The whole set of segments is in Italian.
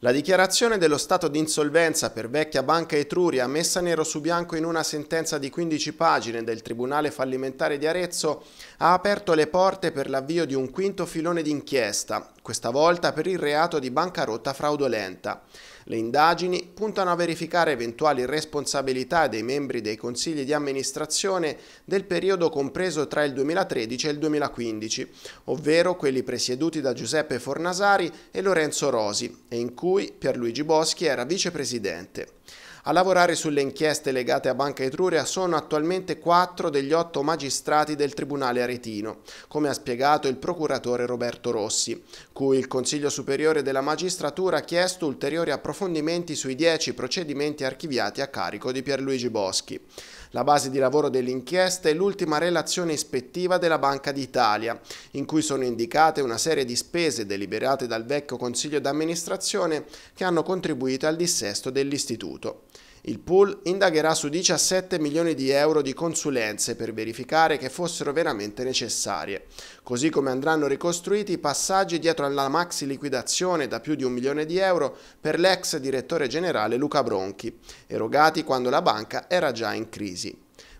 La dichiarazione dello stato di insolvenza per vecchia banca Etruria messa nero su bianco in una sentenza di 15 pagine del Tribunale fallimentare di Arezzo ha aperto le porte per l'avvio di un quinto filone d'inchiesta questa volta per il reato di bancarotta fraudolenta. Le indagini puntano a verificare eventuali responsabilità dei membri dei consigli di amministrazione del periodo compreso tra il 2013 e il 2015, ovvero quelli presieduti da Giuseppe Fornasari e Lorenzo Rosi e in cui Pierluigi Boschi era vicepresidente. A lavorare sulle inchieste legate a Banca Etruria sono attualmente quattro degli otto magistrati del Tribunale aretino, come ha spiegato il procuratore Roberto Rossi cui il Consiglio Superiore della Magistratura ha chiesto ulteriori approfondimenti sui dieci procedimenti archiviati a carico di Pierluigi Boschi. La base di lavoro dell'inchiesta è l'ultima relazione ispettiva della Banca d'Italia, in cui sono indicate una serie di spese deliberate dal vecchio Consiglio d'amministrazione che hanno contribuito al dissesto dell'Istituto. Il pool indagherà su 17 milioni di euro di consulenze per verificare che fossero veramente necessarie, così come andranno ricostruiti i passaggi dietro alla maxi liquidazione da più di un milione di euro per l'ex direttore generale Luca Bronchi, erogati quando la banca era già in crisi.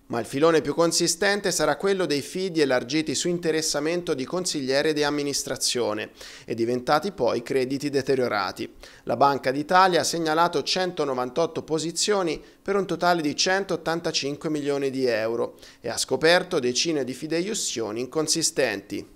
Ma il filone più consistente sarà quello dei fidi elargiti su interessamento di consigliere di amministrazione e diventati poi crediti deteriorati. La Banca d'Italia ha segnalato 198 posizioni per un totale di 185 milioni di euro e ha scoperto decine di fideiussioni inconsistenti.